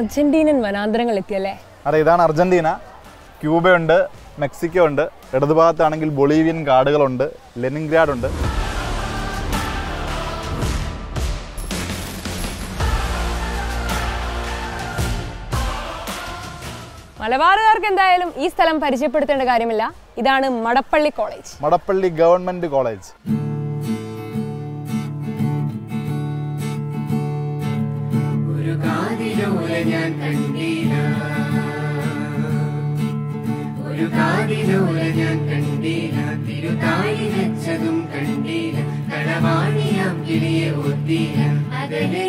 അർജന്റീനൻ വനാന്തരങ്ങൾ എത്തിയല്ലേ അതെ ഇതാണ് Argentina ക്യൂബയുണ്ട് Mexico ഉണ്ട് ഇടതുഭാഗത്താണെങ്കിൽ ബൊളീവിയൻ കാടുകളുണ്ട് ലെനിൻഗ്രാഡ് ഉണ്ട് മലബാറുകാർക്ക് എന്തായാലും ഈ സ്ഥലം പരിചയപ്പെടുത്തേണ്ട കാര്യമില്ല ഇതാണ് Madappally college Madappally government college മൂല ഞാൻ കണ്ടില്ല ഒരു കാതിലൂല ഞാൻ കണ്ടില്ല തിരുതായി വെച്ചതും കണ്ടില്ല കളവാണിയാം കിളിയെ ഒത്തില്ല അകലേ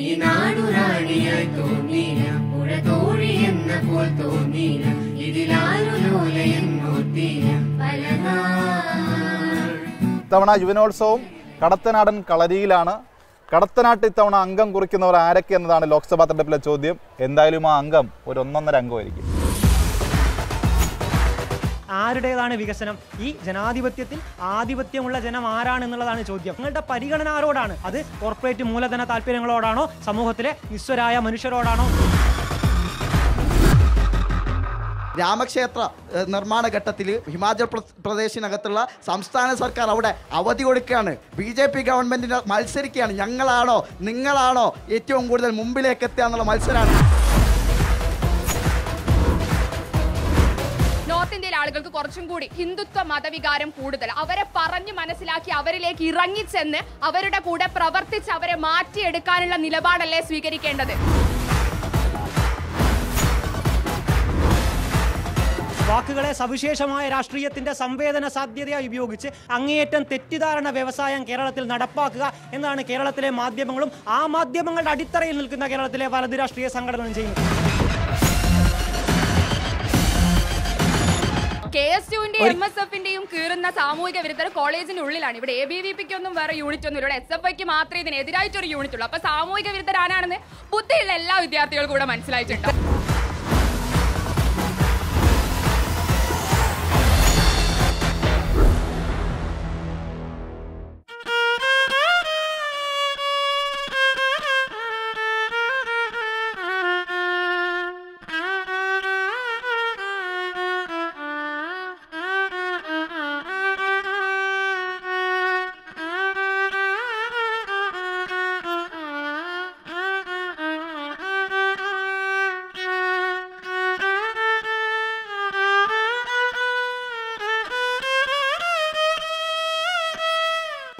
ഈ നാടുറാണിയായി തോന്നില്ല പുഴ തോഴി എന്ന പോൽ തോന്നില്ല പലനാൾ തവണ യുവനോത്സവം കടത്തനാടൻ കളരിയിലാണ് കടത്തനാട്ട് ഇത്തവണ അംഗം കുറിക്കുന്നവർ ആരൊക്കെ എന്നതാണ് ലോക്സഭാ തെരഞ്ഞെടുപ്പിലെ ചോദ്യം എന്തായാലും ആ അംഗം ഒരു ഒന്നൊന്നര അംഗമായിരിക്കും ആരുടേതാണ് വികസനം ഈ ജനാധിപത്യത്തിൽ ആധിപത്യമുള്ള ജനം ആരാണ് എന്നുള്ളതാണ് ചോദ്യം നിങ്ങളുടെ പരിഗണന ആരോടാണ് അത് കോർപ്പറേറ്റ് മൂലധന താല്പര്യങ്ങളോടാണോ സമൂഹത്തിലെ നിസ്വരായ മനുഷ്യരോടാണോ രാമക്ഷേത്ര നിർമ്മാണ ഘട്ടത്തിൽ ഹിമാചൽ പ്രദേശിനകത്തുള്ള സംസ്ഥാന സർക്കാർ അവിടെ അവധി കൊടുക്കുകയാണ് ബി ജെ പി ഗവൺമെന്റിന് മത്സരിക്കുകയാണ് ഞങ്ങളാണോ നിങ്ങളാണോ ഏറ്റവും കൂടുതൽ മുമ്പിലേക്ക് എത്തുക എന്നുള്ള മത്സരമാണ് നോർത്ത് ഇന്ത്യയിലെ ആളുകൾക്ക് കുറച്ചും കൂടി ഹിന്ദുത്വ മതവികാരം കൂടുതൽ അവരെ പറഞ്ഞു മനസ്സിലാക്കി അവരിലേക്ക് ഇറങ്ങിച്ചെന്ന് അവരുടെ കൂടെ പ്രവർത്തിച്ച് അവരെ മാറ്റിയെടുക്കാനുള്ള നിലപാടല്ലേ സ്വീകരിക്കേണ്ടത് വാക്കുകളെ സവിശേഷമായ രാഷ്ട്രീയത്തിന്റെ സംവേദന സാധ്യതയായി ഉപയോഗിച്ച് അങ്ങേയറ്റം തെറ്റിദ്ധാരണ വ്യവസായം കേരളത്തിൽ നടപ്പാക്കുക എന്നാണ് കേരളത്തിലെ മാധ്യമങ്ങളും ആ മാധ്യമങ്ങളുടെ അടിത്തറയിൽ നിൽക്കുന്ന കേരളത്തിലെ വലത് രാഷ്ട്രീയ സംഘടനകളും ചെയ്യുന്നത് കെ എസ് യുവിന്റെയും എം എസ് എഫിന്റെയും കീറുന്ന സാമൂഹിക വിരുദ്ധർ കോളേജിന്റെ ഉള്ളിലാണ് ഇവിടെ എ ബി വി പിക്ക് ഒന്നും വേറെ യൂണിറ്റ് ഒന്നും ഇവിടെ എസ് എഫ് ഐക്ക് മാത്രമേ ഇതിനെതിരായിട്ടൊരു യൂണിറ്റ് ഉള്ളൂ അപ്പൊ സാമൂഹിക വിരുദ്ധരാണെന്ന് ബുദ്ധിയുള്ള എല്ലാ വിദ്യാർത്ഥികൾക്കും കൂടെ മനസ്സിലായിട്ടുണ്ട്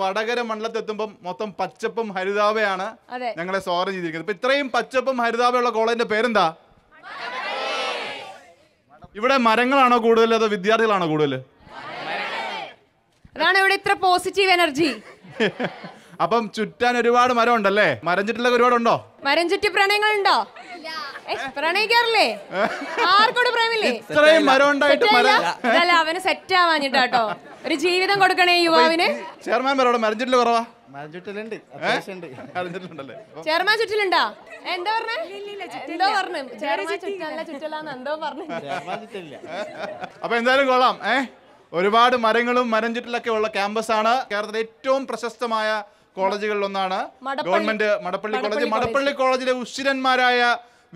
വടകര മണ്ഡലത്തെത്തുമ്പോൾ മൊത്തം പച്ചപ്പും ഹരിതാവയാണ് ഞങ്ങളെ സ്വാഗതം ചെയ്തിരിക്കുന്നത് ഇപ്പൊ ഇത്രയും പച്ചപ്പും ഹരിതാവയുള്ള കോളേജിന്റെ പേരെന്താ ഇവിടെ മരങ്ങളാണോ കൂടുതൽ അതോ വിദ്യാർത്ഥികളാണോ കൂടുതൽ അതാണ് ഇവിടെ ഇത്ര പോസിറ്റീവ് എനർജി അപ്പം ചുറ്റാൻ ഒരുപാട് മരം ഉണ്ടല്ലേ മരം ചുറ്റിലൊക്കെ ഒരുപാടുണ്ടോ മരം ചുറ്റി പ്രണയങ്ങളുണ്ടോ പ്രണയിക്കാറില്ലേ ആർക്കോട് പ്രേമില്ലേ ഇത്രയും മരമുണ്ടായിട്ട് അല്ല അവന് സെറ്റ് ആവാഞ്ഞിട്ടാ കേട്ടോ ഒരു ജീവിതം കൊടുക്കണേ യുവാവിന് ചെയർമാൻ പറയോടെ മരഞ്ചുട്ടിൽ കുറവാ ചെയർമാൻ ചുറ്റിലുണ്ടാ എന്താ പറഞ്ഞോ പറഞ്ഞു എന്തോ പറഞ്ഞു അപ്പൊ എന്തായാലും കൊള്ളാം ഏ ഒരുപാട് മരങ്ങളും മരം ഉള്ള ക്യാമ്പസ് ആണ് കേരളത്തിലെ ഏറ്റവും പ്രശസ്തമായ കോളേജുകളിൽ ഒന്നാണ് ഗവൺമെന്റ് മടപ്പള്ളി കോളേജ് മടപ്പള്ളി കോളേജിലെ ഉശ്ശിരന്മാരായ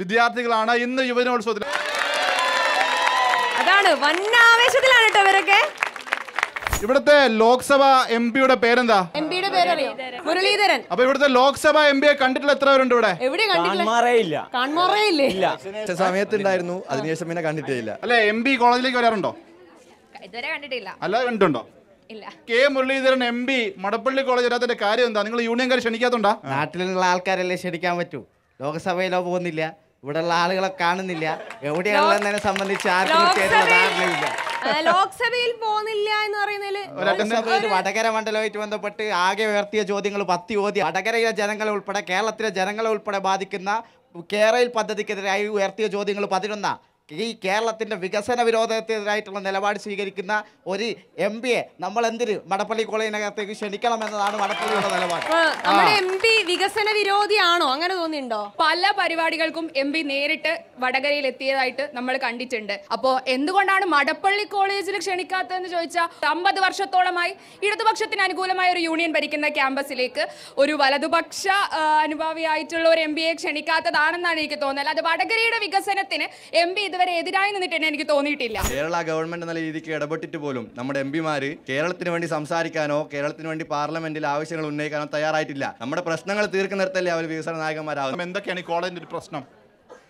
വിദ്യാർത്ഥികളാണ് ഇന്ന് യുവജനോത്സവത്തിൽ അതാണ് വന്നാവേശത്തിലാണ് കേട്ടോ ഇവരൊക്കെ ഇവിടുത്തെ ലോക്സഭ എം പിയുടെ പേരെന്താ എം പിയുടെ പേരറിയോ മുരളീധരൻ അപ്പൊ ഇവിടുത്തെ ലോക്സഭ എം പിയെ കണ്ടിട്ടുള്ള എത്ര പേരുണ്ട് ഇവിടെ എവിടെ കണ്ടിട്ടില്ല സമയത്തുണ്ടായിരുന്നു അതിനുശേഷം പിന്നെ കണ്ടിട്ടില്ല അല്ലെ എം പി കോളേജിലേക്ക് വരാറുണ്ടോ ഇതുവരെ കണ്ടിട്ടില്ല അല്ല കണ്ടിട്ടുണ്ടോ K Muraleedharan M P Madappally college വരാത്തിന്റെ കാര്യം എന്താ നിങ്ങൾ യൂണിയൻകാർ ക്ഷണിക്കാത്തുണ്ടോ നാട്ടിലുള്ള ആൾക്കാരല്ലേ ക്ഷണിക്കാൻ പറ്റൂ ലോക്സഭയിലോ പോകുന്നില്ല ഇവിടെയുള്ള ആളുകളെ കാണുന്നില്ല എവിടെയുള്ളതിനെ സംബന്ധിച്ച് ആർക്കും ലോക്സഭയിൽ പോകുന്നില്ല എന്ന് പറയുന്നതിൽ വടകര മണ്ഡലമായിട്ട് ബന്ധപ്പെട്ട് ആകെ ഉയർത്തിയ ചോദ്യങ്ങൾ പത്തി ഓതി വടകരയിലെ ജനങ്ങളെ ഉൾപ്പെടെ കേരളത്തിലെ ജനങ്ങളെ ഉൾപ്പെടെ ബാധിക്കുന്ന കേരളയിൽ പദ്ധതിക്കെതിരായി ഉയർത്തിയ ചോദ്യങ്ങൾ പതിനൊന്നാ ഈ കേരളത്തിൻ്റെ വികസന വിരോധത്തിനെതിരായിട്ടുള്ള നിലപാട് സ്വീകരിക്കുന്ന ഒരു എം പിയെ നമ്മൾ എന്തിന് മടപ്പള്ളി കോളേജിനകത്തേക്ക് ക്ഷണിക്കണം എന്നതാണ് മടപ്പള്ളിയുടെ നിലപാട് എം പി വികസന വിരോധിയാണോ അങ്ങനെ തോന്നിയുണ്ടോ പല പരിപാടികൾക്കും എം പി നേരിട്ട് വടകരയിൽ എത്തിയതായിട്ട് നമ്മൾ കണ്ടിട്ടുണ്ട് അപ്പോൾ എന്തുകൊണ്ടാണ് മടപ്പള്ളി കോളേജിൽ ക്ഷണിക്കാത്തതെന്ന് ചോദിച്ചാൽ അമ്പത് വർഷത്തോളമായി ഇടതുപക്ഷത്തിന് അനുകൂലമായ ഒരു യൂണിയൻ ഭരിക്കുന്ന ക്യാമ്പസിലേക്ക് ഒരു വലതുപക്ഷ അനുഭാവിയായിട്ടുള്ള ഒരു എം പിയെ ക്ഷണിക്കാത്തതാണെന്നാണ് എനിക്ക് തോന്നൽ അത് വടകരയുടെ വികസനത്തിന് എം പി ഇത് ഇതുവരെ എതിരായി നിന്നിട്ട് എനിക്ക് തോന്നിയിട്ടില്ല കേരള ഗവൺമെന്റ് എന്ന രീതിക്ക് ഇടപെട്ടിട്ട് പോലും നമ്മുടെ എം പിമാര് കേരളത്തിന് വേണ്ടി സംസാരിക്കാനോ കേരളത്തിന് വേണ്ടി പാർലമെന്റിൽ ആവശ്യങ്ങൾ ഉന്നയിക്കാനോ തയ്യാറായിട്ടില്ല നമ്മുടെ പ്രശ്നങ്ങൾ തീർക്കുന്നിടത്തല്ലേ അവർ വികസന നായകന്മാരാകും എന്തൊക്കെയാണ് ഈ കോളേജിന്റെ ഒരു പ്രശ്നം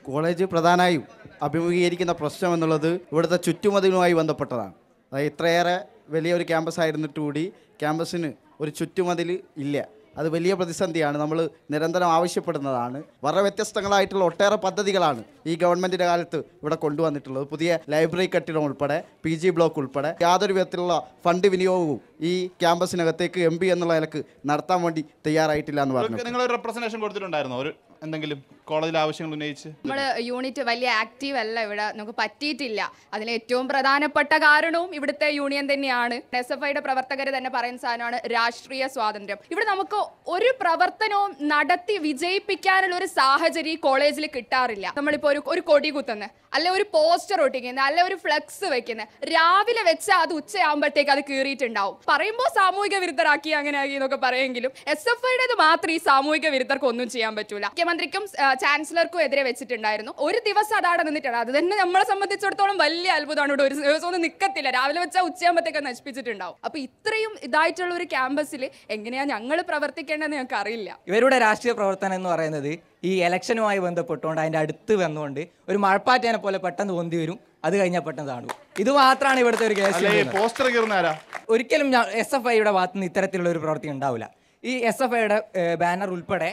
കോളേജ് പ്രധാനമായും അഭിമുഖീകരിക്കുന്ന പ്രശ്നം എന്നുള്ളത് ഇവിടുത്തെ ചുറ്റുമതിലുമായി ബന്ധപ്പെട്ടതാണ് അതായത് ഇത്രയേറെ വലിയൊരു ക്യാമ്പസ് ആയിരുന്നിട്ട് കൂടി ക്യാമ്പസിന് ഒരു ചുറ്റുമതിൽ ഇല്ല അത് വലിയ പ്രതിസന്ധിയാണ് നമ്മൾ നിരന്തരം ആവശ്യപ്പെടുന്നതാണ് വളരെ വ്യത്യസ്തങ്ങളായിട്ടുള്ള ഒട്ടേറെ പദ്ധതികളാണ് ഈ ഗവൺമെൻറ്റിൻ്റെ കാലത്ത് ഇവിടെ കൊണ്ടുവന്നിട്ടുള്ളത് പുതിയ ലൈബ്രറി കെട്ടിടം ഉൾപ്പെടെ പി ജി ബ്ലോക്ക് ഉൾപ്പെടെ യാതൊരു വിധത്തിലുള്ള ഫണ്ട് വിനിയോഗവും ഈ ക്യാമ്പസിനകത്തേക്ക് എം പി എന്നുള്ള നിലക്ക് നടത്താൻ വേണ്ടി തയ്യാറായിട്ടില്ല എന്ന് പറഞ്ഞു നിങ്ങൾ റെപ്രസെൻറ്റേഷൻ കൊടുത്തിട്ടുണ്ടായിരുന്നു ഒരു എന്തെങ്കിലും കോളേജിൽ ആവശ്യങ്ങൾ ഉന്നയിച്ച് നമ്മൾ യൂണിറ്റ് വലിയ ആക്റ്റീവ് അല്ല ഇവിടെ നമുക്ക് പറ്റിയിട്ടില്ല അതിന് ഏറ്റവും പ്രധാനപ്പെട്ട കാരണവും ഇവിടുത്തെ യൂണിയൻ തന്നെയാണ് എസ് എഫ് ഐയുടെ പ്രവർത്തകർ തന്നെ പറയുന്ന സാധനമാണ് രാഷ്ട്രീയ സ്വാതന്ത്ര്യം ഇവിടെ നമുക്ക് ഒരു പ്രവർത്തനവും നടത്തി വിജയിപ്പിക്കാനുള്ള ഒരു സാഹചര്യം ഈ കോളേജിൽ കിട്ടാറില്ല നമ്മളിപ്പോ ഒരു ഒരു കൊടി കുത്തുന്നത് അല്ല ഒരു പോസ്റ്റർ ഒട്ടിക്കുന്നത് അല്ല ഒരു ഫ്ലെക്സ് വെക്കുന്നത് രാവിലെ വെച്ച് അത് ഉച്ചയാകുമ്പോഴത്തേക്ക് അത് കീറിയിട്ടുണ്ടാവും പറയുമ്പോൾ സാമൂഹിക വിരുദ്ധരാക്കി അങ്ങനെ ആക്കി എന്നൊക്കെ പറയുമെങ്കിലും എസ് എഫ് ഐയുടേത് മാത്രം ഈ സാമൂഹിക വിരുദ്ധർക്ക് ഒന്നും ചെയ്യാൻ പറ്റൂല മുഖ്യമന്ത്രിക്കും ചാൻസലർക്കും എതിരെ വെച്ചിട്ടുണ്ടായിരുന്നു ഒരു ദിവസം അതവിടെ നിന്നിട്ടുണ്ട് അത് തന്നെ നമ്മളെ സംബന്ധിച്ചിടത്തോളം വലിയ അത്ഭുതമാണ് ഇവിടെ ഒരു ദിവസം ഒന്നും നിൽക്കത്തില്ല രാവിലെ വെച്ചാൽ ഉച്ചയാകുമ്പോഴത്തേക്ക് നശിപ്പിച്ചിട്ടുണ്ടാവും അപ്പൊ ഇത്രയും ഇതായിട്ടുള്ള ഒരു ക്യാമ്പസിൽ എങ്ങനെയാ ഞങ്ങൾ പ്രവർത്തിക്കേണ്ടതെന്ന് ഞങ്ങൾക്ക് അറിയില്ല ഇവരുടെ രാഷ്ട്രീയ പ്രവർത്തനം എന്ന് പറയുന്നത് ഈ ഇലക്ഷനുമായി ബന്ധപ്പെട്ടുകൊണ്ട് അതിൻ്റെ അടുത്ത് വന്നുകൊണ്ട് ഒരു മഴപ്പാറ്റേനെ പോലെ പെട്ടെന്ന് പൊന്തി വരും അത് കഴിഞ്ഞാൽ പെട്ടെന്ന് കാണും ഇത് മാത്രമാണ് ഇവിടുത്തെ ഒരു കേസ് ഒരിക്കലും എസ് എഫ് ഐയുടെ ഭാഗത്തുനിന്ന് ഇത്തരത്തിലുള്ള ഒരു പ്രവൃത്തി ഉണ്ടാവില്ല ഈ എസ് എഫ് ഐയുടെ ബാനർ ഉൾപ്പെടെ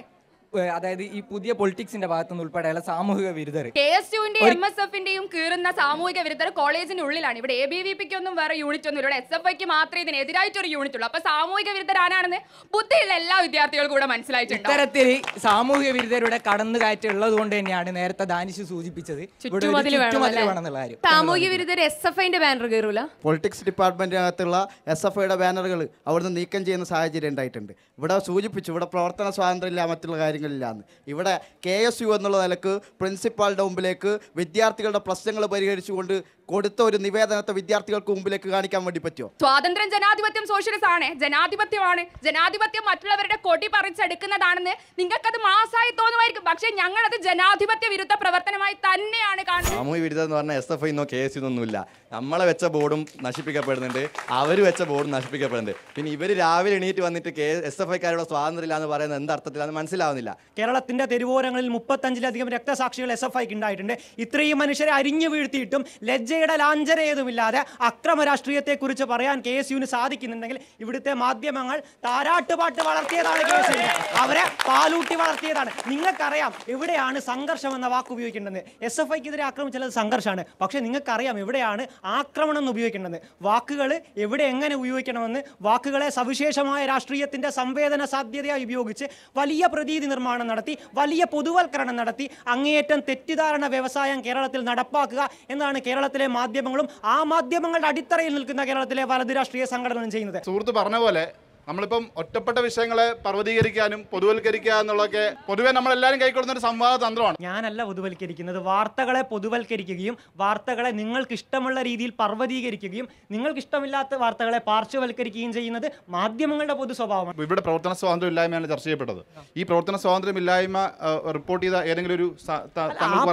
അതായത് ഈ പുതിയ പൊളിറ്റിക്സിന്റെ ഭാഗത്തുനിന്ന് ഉൾപ്പെടെയുള്ള സാമൂഹിക വിരുദ്ധർ കെ എസ് യുവിന്റെയും എം എസ് എഫിന്റെയും കീറുന്ന സാമൂഹിക വിരുദ്ധർ കോളേജിന്റെ ഉള്ളിലാണ് ഇവിടെ എ ബി വി പിക്ക് ഒന്നും വേറെ യൂണിറ്റ് ഒന്നും ഇവിടെ എസ് എഫ് ഐക്ക് മാത്രമേ ഇതിനെതിരായിട്ട് എതിരായിട്ട് ഒരു യൂണിറ്റ് ഉള്ളൂ അപ്പൊ സാമൂഹിക വിരുദ്ധരാണെന്ന് ബുദ്ധിയുള്ള എല്ലാ വിദ്യാർത്ഥികളും കൂടെ മനസ്സിലായിട്ടുണ്ട് ഇത്തരത്തിൽ സാമൂഹിക വിരുദ്ധരുടെ കടന്നുകയറ്റം ഉള്ളത് കൊണ്ട് തന്നെയാണ് നേരത്തെ ദാനിഷ് സൂചിപ്പിച്ചത് സാമൂഹിക വിരുദ്ധർ എസ് എഫ് ഐന്റെ ബാനർ കയറൂല പൊളിറ്റിക്സ് അകത്തുള്ള എസ് എഫ് ഐയുടെ ബാനറുകൾ അവിടുന്ന് നീക്കം ചെയ്യുന്ന സാഹചര്യം ഉണ്ടായിട്ടുണ്ട് ഇവിടെ സൂചിപ്പിച്ചു ഇവിടെ പ്രവർത്തന സ്വാതന്ത്ര്യം ഇല്ല മറ്റുള്ള കാര്യങ്ങൾ കോളേജുകളിലാണ് ഇവിടെ കെ എസ് യു എന്നുള്ള നിലക്ക് പ്രിൻസിപ്പാളുടെ മുമ്പിലേക്ക് വിദ്യാർത്ഥികളുടെ പ്രശ്നങ്ങൾ പരിഹരിച്ചുകൊണ്ട് കൊടുത്ത ഒരു നിവേദനത്തെ വിദ്യാർത്ഥികൾക്ക് മുമ്പിലേക്ക് കാണിക്കാൻ വേണ്ടി പറ്റുമോ സ്വാതന്ത്ര്യം ജനാധിപത്യം സോഷ്യലിസ്റ്റ് ആണ് ജനാധിപത്യമാണ് ജനാധിപത്യം മറ്റുള്ളവരുടെ കൊടി പറിച്ചെടുക്കുന്നതാണെന്ന് നിങ്ങൾക്കത് മാസായി തോന്നുമായിരിക്കും പക്ഷേ ഞങ്ങളത് ജനാധിപത്യ വിരുദ്ധ പ്രവർത്തനമായി തന്നെയാണ് കാണുന്നത് സാമൂഹ്യ വിരുദ്ധം എന്ന് പറഞ്ഞാൽ എസ് എഫ് ഇന്നോ കെ എസ് നമ്മളെ വെച്ച ബോർഡും നശിപ്പിക്കപ്പെടുന്നുണ്ട് അവർ വെച്ച ബോർഡും നശിപ്പിക്കപ്പെടുന്നുണ്ട് പിന്നെ ഇവർ രാവിലെ എണീറ്റ് വന്നിട്ട് കെ എസ് എഫ് ഐക്കാരുടെ സ്വാതന്ത്ര്യമില്ല എന്ന് പറയുന്നത് എന്ത് അത് മനസ്സിലാവുന്നില്ല കേരളത്തിന്റെ തെരുവോരങ്ങളിൽ മുപ്പത്തഞ്ചിലധികം രക്തസാക്ഷികൾ എസ് എഫ് ഐക്ക് ഉണ്ടായിട്ടുണ്ട് ഇത്രയും മനുഷ്യരെ അരിഞ്ഞു വീഴ്ത്തിയിട്ടും ലജ്ജ ചർച്ചയുടെ ലാഞ്ചര ഏതുമില്ലാതെ അക്രമ രാഷ്ട്രീയത്തെക്കുറിച്ച് പറയാൻ കെ എസ് യുവിന് സാധിക്കുന്നുണ്ടെങ്കിൽ ഇവിടുത്തെ മാധ്യമങ്ങൾ താരാട്ടുപാട്ട് വളർത്തിയതാണ് കെ എസ് അവരെ പാലൂട്ടി വളർത്തിയതാണ് നിങ്ങൾക്കറിയാം എവിടെയാണ് സംഘർഷം എന്ന വാക്ക് ഉപയോഗിക്കേണ്ടത് എസ് എഫ് ഐക്കെതിരെ ആക്രമിച്ചത് സംഘർഷമാണ് പക്ഷേ നിങ്ങൾക്കറിയാം എവിടെയാണ് ആക്രമണം എന്ന് ഉപയോഗിക്കേണ്ടത് വാക്കുകൾ എവിടെ എങ്ങനെ ഉപയോഗിക്കണമെന്ന് വാക്കുകളെ സവിശേഷമായ രാഷ്ട്രീയത്തിൻ്റെ സംവേദന സാധ്യതയായി ഉപയോഗിച്ച് വലിയ പ്രതീതി നിർമ്മാണം നടത്തി വലിയ പൊതുവൽക്കരണം നടത്തി അങ്ങേയറ്റം തെറ്റിദ്ധാരണ വ്യവസായം കേരളത്തിൽ നടപ്പാക്കുക എന്നാണ് കേരളത്തിലെ മാധ്യമങ്ങളും ആ മാധ്യമങ്ങളുടെ അടിത്തറയിൽ നിൽക്കുന്ന കേരളത്തിലെ വലത് രാഷ്ട്രീയ സംഘടനകളും ചെയ്യുന്നത് സുഹൃത്ത് പറഞ്ഞ പോലെ നമ്മളിപ്പം ഒറ്റപ്പെട്ട വിഷയങ്ങളെ പർവ്വതീകരിക്കാനും പൊതുവൽക്കരിക്കുക എന്നുള്ളതൊക്കെ പൊതുവെ എല്ലാവരും കൈക്കൊള്ളുന്ന ഒരു സംവാദ തന്ത്രമാണ് ഞാനല്ല പൊതുവൽക്കരിക്കുന്നത് വാർത്തകളെ പൊതുവൽക്കരിക്കുകയും വാർത്തകളെ നിങ്ങൾക്ക് ഇഷ്ടമുള്ള രീതിയിൽ പർവ്വതീകരിക്കുകയും നിങ്ങൾക്ക് ഇഷ്ടമില്ലാത്ത വാർത്തകളെ പാർശ്വവൽക്കരിക്കുകയും ചെയ്യുന്നത് മാധ്യമങ്ങളുടെ പൊതു സ്വഭാവമാണ് ഇവിടെ പ്രവർത്തന സ്വാതന്ത്ര്യം ഇല്ലായ്മയാണ് ചർച്ച ചെയ്യപ്പെട്ടത് ഈ പ്രവർത്തന സ്വാതന്ത്ര്യം ഇല്ലായ്മ റിപ്പോർട്ട് ചെയ്ത ഏതെങ്കിലും ഒരു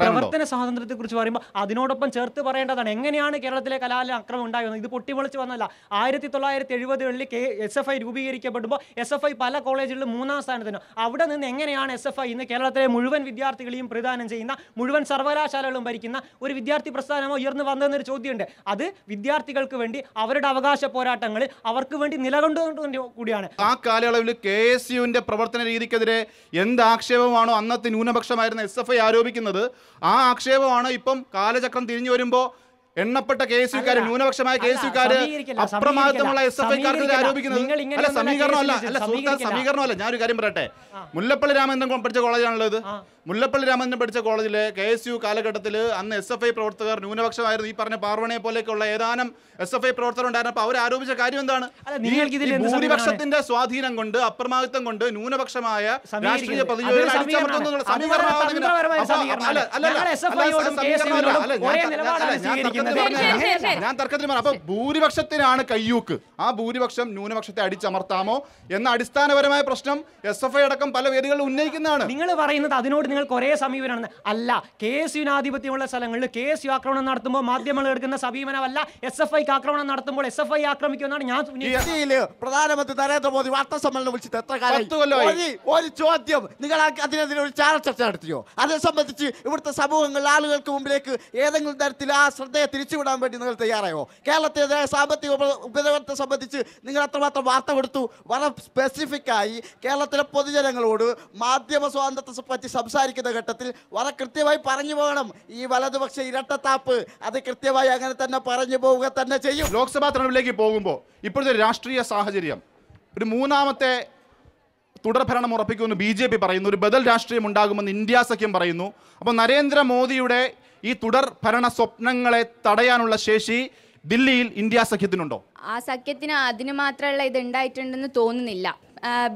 പ്രവർത്തന സ്വാതന്ത്ര്യത്തെ കുറിച്ച് പറയുമ്പോൾ അതിനോടൊപ്പം ചേർത്ത് പറയേണ്ടതാണ് എങ്ങനെയാണ് കേരളത്തിലെ കലാലയ അക്രമം ഉണ്ടായിരുന്നത് ഇത് പൊട്ടിമൊളിച്ച് വന്നല്ല ആയിരത്തി തൊള്ളായിരത്തി എഴുപതുകളിൽ കെ എസ് എഫ് ഐ രൂപീ കേന്ദ്രീകരിക്കപ്പെടുമ്പോൾ എസ് എഫ് ഐ പല കോളേജുകളിലും മൂന്നാം സ്ഥാനത്തിനോ അവിടെ നിന്ന് എങ്ങനെയാണ് എസ് എഫ് ഐ ഇന്ന് കേരളത്തിലെ മുഴുവൻ വിദ്യാർത്ഥികളെയും പ്രതിദാനം ചെയ്യുന്ന മുഴുവൻ സർവകലാശാലകളും ഭരിക്കുന്ന ഒരു വിദ്യാർത്ഥി പ്രസ്ഥാനമോ ഉയർന്നു വന്നതെന്നൊരു ചോദ്യമുണ്ട് അത് വിദ്യാർത്ഥികൾക്ക് വേണ്ടി അവരുടെ അവകാശ പോരാട്ടങ്ങളിൽ അവർക്ക് വേണ്ടി നിലകൊണ്ടുകൊണ്ട് കൂടിയാണ് ആ കാലയളവിൽ കെ എസ് യുവിന്റെ പ്രവർത്തന രീതിക്കെതിരെ എന്ത് ആക്ഷേപമാണോ അന്നത്തെ ന്യൂനപക്ഷമായിരുന്ന എസ് എഫ് ഐ ആരോപിക്കുന്നത് ആ ആക്ഷേപമാണ് ഇപ്പം കാലചക്രം തിരിഞ്ഞു വരുമ്പോൾ എണ്ണപ്പെട്ട കെ എസ് കാര് ന്യൂനപക്ഷമായ കെ എസ് കാര് അപ്രമാദിത്വമുള്ള എസ് എഫ് ഐക്കാർക്കെതിരെ ആരോപിക്കുന്നത് അല്ല സമീകരണം അല്ല അല്ല സമീകരണം അല്ല ഞാനൊരു കാര്യം പറയട്ടെ മുല്ലപ്പള്ളി രാമചന്ദ്രൻ പഠിച്ച കോളേജാണല്ലോ ഇത് മുല്ലപ്പള്ളി രാമചന്ദ്രൻ പഠിച്ച കോളേജിലെ കെ എസ് യു കാലഘട്ടത്തിൽ അന്ന് എസ് എഫ് ഐ പ്രവർത്തകർ ന്യൂനപക്ഷമായിരുന്നു ഈ പറഞ്ഞ പാർവണയെ പോലെയൊക്കെയുള്ള ഏതാനും എസ് എഫ് ഐ പ്രവർത്തകർ ഉണ്ടായിരുന്നു അപ്പോൾ അവർ ആരോപിച്ച കാര്യം എന്താണ് ഭൂരിപക്ഷത്തിന്റെ സ്വാധീനം കൊണ്ട് അപ്രമാദിത്വം കൊണ്ട് ന്യൂനപക്ഷമായ രാഷ്ട്രീയ ഞാൻ തർക്കത്തിൽ അപ്പൊ ഭൂരിപക്ഷത്തിനാണ് കയ്യൂക്ക് ആ ഭൂരിപക്ഷം ന്യൂനപക്ഷത്തെ അടിച്ചമർത്താമോ എന്ന അടിസ്ഥാനപരമായ പ്രശ്നം എസ് എഫ് ഐ അടക്കം പല വേദികളിൽ ഉന്നയിക്കുന്നതാണ് നിങ്ങൾ പറയുന്നത് അതിനോട് നിങ്ങൾക്ക് ഒരേ സമീപനമാണ് അല്ല കെ എസ് യുനാധിപത്യമുള്ള സ്ഥലങ്ങളിൽ കെ എസ് യു ആക്രമണം നടത്തുമ്പോൾ മാധ്യമങ്ങൾ എടുക്കുന്ന സമീപനമല്ല എസ് എഫ് ഐക്ക് ആക്രമണം നടത്തുമ്പോൾ എസ് എഫ് ഐ ആക്രമിക്കുമെന്നാണ് ഞാൻ പ്രധാനമന്ത്രി നരേന്ദ്രമോദി വാർത്താ സമ്മേളനം വിളിച്ചിട്ട് എത്ര കാലം ഒരു ചോദ്യം നിങ്ങൾ അതിനെതിരെ ഒരു ചാനൽ ചർച്ച നടത്തിയോ അതേ സംബന്ധിച്ച് ഇവിടുത്തെ സമൂഹങ്ങൾ ആളുകൾക്ക് മുമ്പിലേക്ക് ഏതെങ്കിലും തരത്തിൽ ആ ശ്രദ്ധയെ തിരിച്ചുവിടാൻ വേണ്ടി നിങ്ങൾ തയ്യാറായോ കേരളത്തിനെതിരായ സാമ്പത്തിക ഉപദ്രവത്തെ സംബന്ധിച്ച് നിങ്ങൾ അത്രമാത്രം വാർത്ത കൊടുത്തു വളരെ സ്പെസിഫിക്കായി കേരളത്തിലെ പൊതുജനങ്ങളോട് മാധ്യമ സ്വാതന്ത്ര്യത്തെ പറ്റി സംസാരിക്കും സംസാരിക്കുന്ന ഘട്ടത്തിൽ വളരെ കൃത്യമായി പറഞ്ഞു പോകണം ഈ വലതുപക്ഷ ഇരട്ടത്താപ്പ് അത് കൃത്യമായി അങ്ങനെ തന്നെ പറഞ്ഞു പോവുക തന്നെ ചെയ്യും ലോക്സഭാ തെരഞ്ഞെടുപ്പിലേക്ക് പോകുമ്പോൾ ഇപ്പോഴത്തെ രാഷ്ട്രീയ സാഹചര്യം ഒരു മൂന്നാമത്തെ തുടർഭരണം ഉറപ്പിക്കുമെന്ന് ബി ജെ പി പറയുന്നു ഒരു ബദൽ രാഷ്ട്രീയം ഉണ്ടാകുമെന്ന് ഇന്ത്യ സഖ്യം പറയുന്നു അപ്പോൾ നരേന്ദ്രമോദിയുടെ ഈ തുടർ ഭരണ സ്വപ്നങ്ങളെ തടയാനുള്ള ശേഷി ദില്ലിയിൽ ഇന്ത്യ സഖ്യത്തിനുണ്ടോ ആ സഖ്യത്തിന് അതിന് മാത്രമുള്ള ഇത് ഉണ്ടായിട്ടുണ്ടെന്ന് തോന്നുന്നില്ല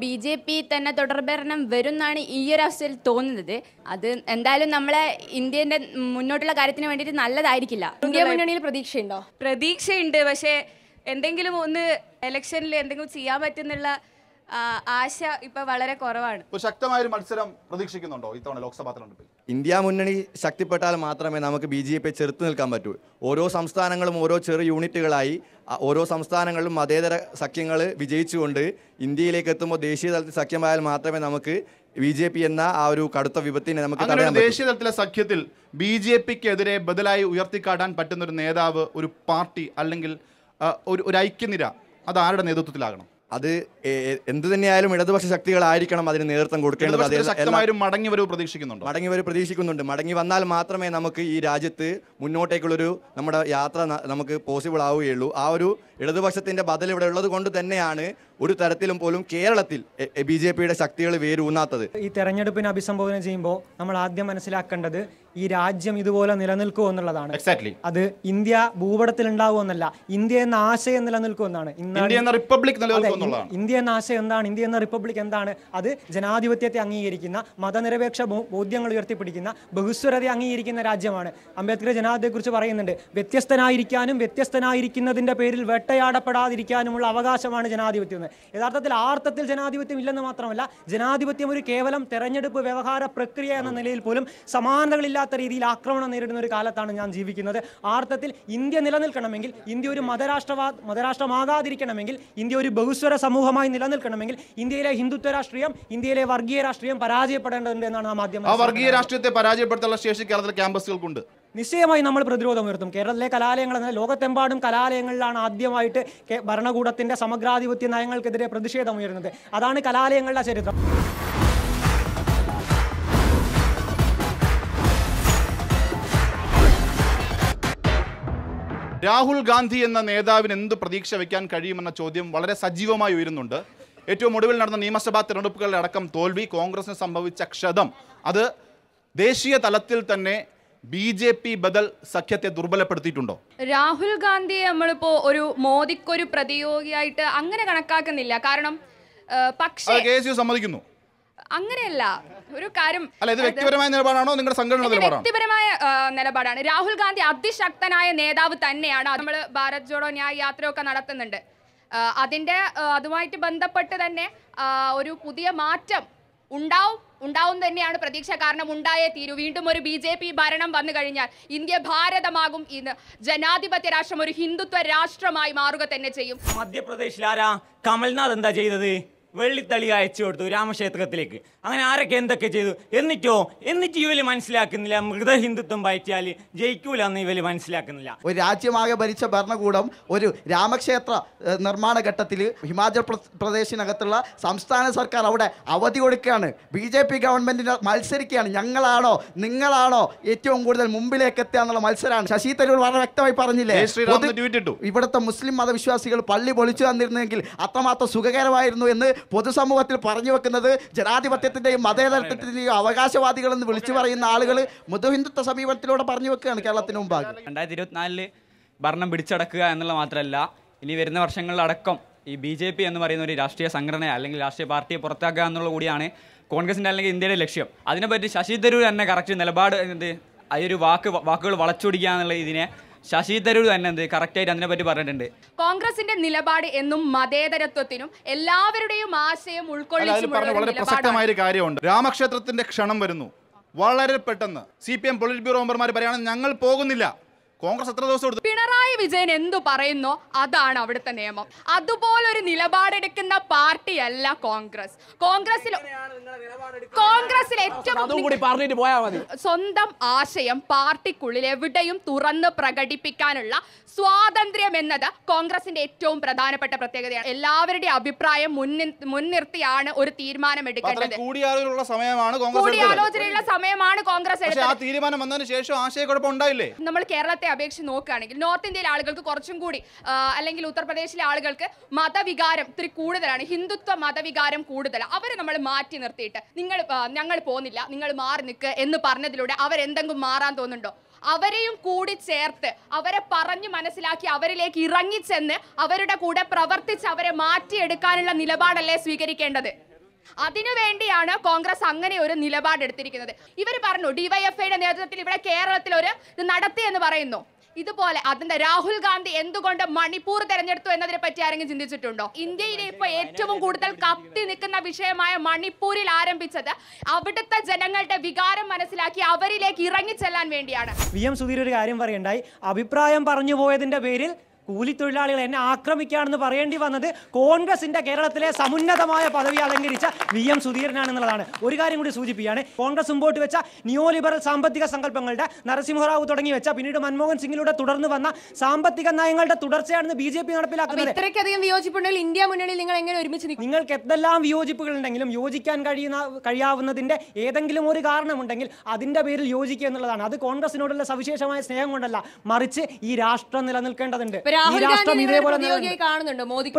ബി ജെ പി തന്നെ തുടർഭരണം വരുമെന്നാണ് ഈ ഒരു അവസ്ഥയിൽ തോന്നുന്നത് അത് എന്തായാലും നമ്മളെ ഇന്ത്യൻ്റെ മുന്നോട്ടുള്ള കാര്യത്തിന് വേണ്ടിയിട്ട് നല്ലതായിരിക്കില്ല ഇന്ത്യ മുന്നണിയിൽ പ്രതീക്ഷയുണ്ടോ പ്രതീക്ഷയുണ്ട് പക്ഷേ എന്തെങ്കിലും ഒന്ന് എലക്ഷനിൽ എന്തെങ്കിലും ചെയ്യാൻ പറ്റുന്നുള്ള ആശ ഇപ്പൊ വളരെ കുറവാണ് ശക്തമായ ഒരു മത്സരം പ്രതീക്ഷിക്കുന്നുണ്ടോ ഇത്തവണ ലോക്സഭാ തെരഞ്ഞെടുപ്പിൽ ഇന്ത്യ മുന്നണി ശക്തിപ്പെട്ടാൽ മാത്രമേ നമുക്ക് ബി ജെ പി ചെറുത്ത് നിൽക്കാൻ പറ്റൂ ഓരോ സംസ്ഥാനങ്ങളും ഓരോ ചെറു യൂണിറ്റുകളായി ഓരോ സംസ്ഥാനങ്ങളിലും മതേതര സഖ്യങ്ങൾ വിജയിച്ചുകൊണ്ട് ഇന്ത്യയിലേക്ക് എത്തുമ്പോൾ ദേശീയ തലത്തിൽ സഖ്യമായാൽ മാത്രമേ നമുക്ക് ബി ജെ പി എന്ന ആ ഒരു കടുത്ത വിപത്തിനെ നമുക്ക് ദേശീയ തലത്തിലെ സഖ്യത്തിൽ ബി ജെ പിക്കെതിരെ ബദലായി ഉയർത്തിക്കാട്ടാൻ പറ്റുന്ന ഒരു നേതാവ് ഒരു പാർട്ടി അല്ലെങ്കിൽ ഒരു ഒരു ഐക്യനിര അത് ആരുടെ നേതൃത്വത്തിലാകണം അത് എന്ത് തന്നെയായാലും ഇടതുപക്ഷ ശക്തികളായിരിക്കണം അതിന് നേതൃത്വം കൊടുക്കേണ്ടത് മടങ്ങി വരവ് പ്രതീക്ഷിക്കുന്നുണ്ട് മടങ്ങി വരവ് പ്രതീക്ഷിക്കുന്നുണ്ട് മടങ്ങി വന്നാൽ മാത്രമേ നമുക്ക് ഈ രാജ്യത്ത് മുന്നോട്ടേക്കുള്ളൊരു നമ്മുടെ യാത്ര നമുക്ക് പോസിബിൾ ആവുകയുള്ളൂ ആ ഒരു ഇടതുപക്ഷത്തിൻ്റെ ബദൽ ഇവിടെ ഉള്ളത് കൊണ്ട് തന്നെയാണ് ഒരു തരത്തിലും പോലും കേരളത്തിൽ ബി ജെ പിയുടെ ശക്തികൾ വേരൂന്നാത്തത് ഈ തെരഞ്ഞെടുപ്പിനെ അഭിസംബോധന ചെയ്യുമ്പോൾ നമ്മൾ ആദ്യം മനസ്സിലാക്കേണ്ടത് ഈ രാജ്യം ഇതുപോലെ എന്നുള്ളതാണ് എക്സാക്ട്ലി അത് ഇന്ത്യ ഭൂപടത്തിൽ എന്നല്ല ഇന്ത്യ എന്ന ആശയം നിലനിൽക്കുമെന്നാണ് ഇന്ത്യ എന്ന റിപ്പബ്ലിക് ഇന്ത്യ എന്ന ആശയം എന്താണ് ഇന്ത്യ എന്ന റിപ്പബ്ലിക് എന്താണ് അത് ജനാധിപത്യത്തെ അംഗീകരിക്കുന്ന മതനിരപേക്ഷ ബോധ്യങ്ങൾ ഉയർത്തിപ്പിടിക്കുന്ന ബഹുസ്വരത അംഗീകരിക്കുന്ന രാജ്യമാണ് അംബേദ്കർ ജനാധിപത്യത്തെക്കുറിച്ച് പറയുന്നുണ്ട് വ്യത്യസ്തനായിരിക്കാനും വ്യത്യസ്തനായിരിക്കുന്നതിന്റെ പേരിൽ വെട്ടയാടപ്പെടാതിരിക്കാനുമുള്ള അവകാശമാണ് ജനാധിപത്യം യഥാർത്ഥത്തിൽ ആർത്ഥത്തിൽ ജനാധിപത്യം ഇല്ലെന്ന് മാത്രമല്ല ജനാധിപത്യം ഒരു കേവലം തെരഞ്ഞെടുപ്പ് വ്യവഹാര പ്രക്രിയ എന്ന നിലയിൽ പോലും സമാനതകളില്ലാത്ത ഇല്ലാത്ത രീതിയിൽ ആക്രമണം നേരിടുന്ന ഒരു കാലത്താണ് ഞാൻ ജീവിക്കുന്നത് ആർത്ഥത്തിൽ ഇന്ത്യ നിലനിൽക്കണമെങ്കിൽ ഇന്ത്യ ഒരു മതരാഷ്ട്രവാ മതരാഷ്ട്രമാകാതിരിക്കണമെങ്കിൽ ഇന്ത്യ ഒരു ബഹുസ്വര സമൂഹമായി നിലനിൽക്കണമെങ്കിൽ ഇന്ത്യയിലെ ഹിന്ദുത്വ രാഷ്ട്രീയം ഇന്ത്യയിലെ വർഗീയ രാഷ്ട്രീയം പരാജയപ്പെടേണ്ടതുണ്ട് എന്നാണ് ആ മാധ്യമം ആ വർഗീയ രാഷ്ട്രീയത്തെ പരാജയപ്പെടുത്താനുള്ള ശേഷി കേരളത്തിലെ ക്യാമ്പസുകൾക്കുണ്ട് നിശ്ചയമായി നമ്മൾ പ്രതിരോധം ഉയർത്തും കേരളത്തിലെ കലാലയങ്ങൾ എന്നാൽ ലോകത്തെമ്പാടും കലാലയങ്ങളിലാണ് ആദ്യമായിട്ട് ഭരണകൂടത്തിൻ്റെ സമഗ്രാധിപത്യ നയങ്ങൾക്കെതിരെ പ്രതിഷേധം ഉയരുന്നത് അതാണ് കലാലയങ്ങളുടെ ചരിത്രം രാഹുൽ ഗാന്ധി എന്ന നേതാവിന് എന്ത് പ്രതീക്ഷ വയ്ക്കാൻ കഴിയുമെന്ന ചോദ്യം വളരെ സജീവമായി ഉയരുന്നുണ്ട് ഏറ്റവും ഒടുവിൽ നടന്ന നിയമസഭാ തിരഞ്ഞെടുപ്പുകളുടെ അടക്കം തോൽവി കോൺഗ്രസിന് സംഭവിച്ച ക്ഷതം അത് ദേശീയ തലത്തിൽ തന്നെ ബി ജെ പി ബദൽ സഖ്യത്തെ ദുർബലപ്പെടുത്തിയിട്ടുണ്ടോ രാഹുൽ ഗാന്ധിയെ നമ്മളിപ്പോ ഒരു മോദിക്കൊരു പ്രതിയോഗിയായിട്ട് അങ്ങനെ കണക്കാക്കുന്നില്ല കാരണം പക്ഷേ സമ്മതിക്കുന്നു അങ്ങനെയല്ല ഒരു കാര്യം അല്ല ഇത് വ്യക്തിപരമായ നിലപാടാണോ നിങ്ങളുടെ സംഘടന വ്യക്തിപരമായ നിലപാടാണ് രാഹുൽ ഗാന്ധി അതിശക്തനായ നേതാവ് തന്നെയാണ് നമ്മൾ ഭാരത് ജോഡോ ന്യായ യാത്രയൊക്കെ നടത്തുന്നുണ്ട് അതിന്റെ അതുമായിട്ട് ബന്ധപ്പെട്ട് തന്നെ ഒരു പുതിയ മാറ്റം ഉണ്ടാവും ഉണ്ടാവും തന്നെയാണ് പ്രതീക്ഷ കാരണം ഉണ്ടായേ തീരു വീണ്ടും ഒരു ബി ജെ പി ഭരണം വന്നു കഴിഞ്ഞാൽ ഇന്ത്യ ഭാരതമാകും ഇന്ന് ജനാധിപത്യ രാഷ്ട്രം ഒരു ഹിന്ദുത്വ രാഷ്ട്രമായി മാറുക തന്നെ ചെയ്യും മധ്യപ്രദേശിൽ ആരാ കമൽനാഥ് എന്താ ചെയ്തത് വെള്ളിത്തളി അയച്ചു കൊടുത്തു രാമക്ഷേത്രത്തിലേക്ക് അങ്ങനെ ആരൊക്കെ എന്തൊക്കെ ചെയ്തു എന്നിട്ടോ എന്നിട്ട് ഇവര് മനസ്സിലാക്കുന്നില്ല മൃതഹിന്ദുത്വം പയറ്റിയാൽ ജയിക്കൂല എന്ന് ഇവര് മനസ്സിലാക്കുന്നില്ല ഒരു രാജ്യമാകെ ഭരിച്ച ഭരണകൂടം ഒരു രാമക്ഷേത്ര നിർമ്മാണ ഘട്ടത്തിൽ ഹിമാചൽ പ്രദേശിനകത്തുള്ള സംസ്ഥാന സർക്കാർ അവിടെ അവധി കൊടുക്കുകയാണ് ബി ജെ പി ഗവൺമെന്റിന് മത്സരിക്കുകയാണ് ഞങ്ങളാണോ നിങ്ങളാണോ ഏറ്റവും കൂടുതൽ മുമ്പിലേക്ക് എത്തുക എന്നുള്ള മത്സരമാണ് ശശി തരൂർ വളരെ വ്യക്തമായി പറഞ്ഞില്ലേ ഇവിടുത്തെ മുസ്ലിം മതവിശ്വാസികൾ പള്ളി പൊളിച്ചു തന്നിരുന്നെങ്കിൽ അത്രമാത്രം സുഖകരമായിരുന്നു എന്ന് പൊതുസമൂഹത്തിൽ പറഞ്ഞു വെക്കുന്നത് ജനാധിപത്യത്തിൻ്റെയും മതേതരത്വത്തിൻ്റെയും അവകാശവാദികളെന്ന് വിളിച്ചു പറയുന്ന ആളുകൾ മൃദുഹിന്ദുത്വ സമീപനത്തിലൂടെ പറഞ്ഞു വെക്കുകയാണ് കേരളത്തിന് മുമ്പാകെ രണ്ടായിരത്തി ഇരുപത്തിനാലില് ഭരണം പിടിച്ചടക്കുക എന്നുള്ള മാത്രമല്ല ഇനി വരുന്ന വർഷങ്ങളിലടക്കം ഈ ബി ജെ പി എന്ന് പറയുന്ന ഒരു രാഷ്ട്രീയ സംഘടന അല്ലെങ്കിൽ രാഷ്ട്രീയ പാർട്ടിയെ പുറത്താക്കുക എന്നുള്ള കൂടിയാണ് കോൺഗ്രസിൻ്റെ അല്ലെങ്കിൽ ഇന്ത്യയുടെ ലക്ഷ്യം അതിനെപ്പറ്റി ശശി തരൂർ തന്നെ കറക്റ്റ് നിലപാട് എന്ത് ആ ഒരു വാക്ക് വാക്കുകൾ വളച്ചൊടിക്കുക എന്നുള്ള ഇതിനെ ശശി തരൂർ തന്നെ എന്ത് കറക്റ്റായിട്ട് അതിനെ പറ്റി പറഞ്ഞിട്ടുണ്ട് കോൺഗ്രസിന്റെ നിലപാട് എന്നും മതേതരത്വത്തിനും എല്ലാവരുടെയും ആശയം ഉൾക്കൊള്ളിച്ചുമുള്ള വളരെ പ്രസക്തമായ ഒരു കാര്യമുണ്ട് രാമക്ഷേത്രത്തിന്റെ ക്ഷണം വരുന്നു വളരെ പെട്ടെന്ന് C P M polit bureau മെമ്പർമാർ പറയുകയാണെങ്കിൽ ഞങ്ങൾ പോകുന്നില്ല കോൺഗ്രസ് എത്ര ദിവസം എടുത്തു പിണറായി വിജയൻ എന്തു പറയുന്നോ അതാണ് അവിടുത്തെ നിയമം അതുപോലൊരു നിലപാടെടുക്കുന്ന പാർട്ടിയല്ല കോൺഗ്രസ് കോൺഗ്രസിൽ കോൺഗ്രസിൽ ഏറ്റവും സ്വന്തം ആശയം പാർട്ടിക്കുള്ളിൽ എവിടെയും തുറന്ന് പ്രകടിപ്പിക്കാനുള്ള സ്വാതന്ത്ര്യം എന്നത് കോൺഗ്രസിന്റെ ഏറ്റവും പ്രധാനപ്പെട്ട പ്രത്യേകതയാണ് എല്ലാവരുടെയും അഭിപ്രായം മുൻനിർത്തിയാണ് ഒരു തീരുമാനം എടുക്കേണ്ടത് കൂടിയാലോചനയുള്ള സമയമാണ് കോൺഗ്രസ് കൂടിയാലോചനയുള്ള സമയമാണ് കോൺഗ്രസ് തീരുമാനം വന്നതിന് ശേഷം ആശയക്കുഴപ്പം ഉണ്ടായില്ലേ നമ്മൾ കേരളത്തെ കേരളത്തെ അപേക്ഷിച്ച് നോക്കുകയാണെങ്കിൽ നോർത്ത് ഇന്ത്യയിലെ ആളുകൾക്ക് കുറച്ചും കൂടി അല്ലെങ്കിൽ ഉത്തർപ്രദേശിലെ ആളുകൾക്ക് മതവികാരം ഇത്തിരി കൂടുതലാണ് ഹിന്ദുത്വ മതവികാരം കൂടുതലാണ് അവരെ നമ്മൾ മാറ്റി നിർത്തിയിട്ട് നിങ്ങൾ ഞങ്ങൾ പോകുന്നില്ല നിങ്ങൾ മാറി നിൽക്ക് എന്ന് പറഞ്ഞതിലൂടെ അവരെന്തെങ്കിലും മാറാൻ തോന്നുന്നുണ്ടോ അവരെയും കൂടി ചേർത്ത് അവരെ പറഞ്ഞു മനസ്സിലാക്കി അവരിലേക്ക് ഇറങ്ങിച്ചെന്ന് അവരുടെ കൂടെ പ്രവർത്തിച്ച് അവരെ മാറ്റിയെടുക്കാനുള്ള നിലപാടല്ലേ സ്വീകരിക്കേണ്ടത് അതിനുവേണ്ടിയാണ് കോൺഗ്രസ് അങ്ങനെ ഒരു നിലപാടെടുത്തിരിക്കുന്നത് ഇവർ പറഞ്ഞു ഡിവൈഎഫ്ഐയുടെ നേതൃത്വത്തിൽ ഇവിടെ കേരളത്തിൽ ഒരു ഇത് നടത്തിയെന്ന് പറയുന്നു ഇതുപോലെ അതിന്റെ രാഹുൽ ഗാന്ധി എന്തുകൊണ്ട് മണിപ്പൂർ തെരഞ്ഞെടുത്തു എന്നതിനെ പറ്റി ആരെങ്കിലും ചിന്തിച്ചിട്ടുണ്ടോ ഇന്ത്യയിലെ ഇപ്പൊ ഏറ്റവും കൂടുതൽ കത്തി നിൽക്കുന്ന വിഷയമായ മണിപ്പൂരിൽ ആരംഭിച്ചത് അവിടുത്തെ ജനങ്ങളുടെ വികാരം മനസ്സിലാക്കി അവരിലേക്ക് ഇറങ്ങിച്ചെല്ലാൻ വേണ്ടിയാണ് വി എം സുധീർ ഒരു കാര്യം പറയണ്ടായി അഭിപ്രായം പറഞ്ഞു പോയതിന്റെ പേരിൽ കൂലിത്തൊഴിലാളികൾ എന്നെ ആക്രമിക്കുകയാണെന്ന് പറയേണ്ടി വന്നത് കോൺഗ്രസിന്റെ കേരളത്തിലെ സമുന്നതമായ പദവി അലങ്കരിച്ച വി എം സുധീരനാണെന്നുള്ളതാണ് ഒരു കാര്യം കൂടി സൂചിപ്പിക്കുകയാണ് കോൺഗ്രസ് മുമ്പോട്ട് വെച്ച നിയോലിബറൽ സാമ്പത്തിക സങ്കല്പങ്ങളുടെ നരസിംഹറാവു തുടങ്ങി വെച്ച പിന്നീട് മൻമോഹൻ സിംഗിലൂടെ തുടർന്ന് വന്ന സാമ്പത്തിക നയങ്ങളുടെ തുടർച്ചയാണെന്ന് ബി ജെ പി നടപ്പിലാക്കുന്നത് ഇന്ത്യ മുന്നണിയിൽ നിങ്ങൾ എങ്ങനെ ഒരുമിച്ച് നിങ്ങൾക്ക് എന്തെല്ലാം വിയോജിപ്പുകൾ ഉണ്ടെങ്കിലും യോജിക്കാൻ കഴിയുന്ന കഴിയാവുന്നതിന്റെ ഏതെങ്കിലും ഒരു കാരണമുണ്ടെങ്കിൽ അതിന്റെ പേരിൽ യോജിക്കുക എന്നുള്ളതാണ് അത് കോൺഗ്രസിനോടുള്ള സവിശേഷമായ സ്നേഹം കൊണ്ടല്ല മറിച്ച് ഈ രാഷ്ട്രം നിലനിൽക്കേണ്ടതുണ്ട് രാഷ്ട്രം ഇതേപോലെ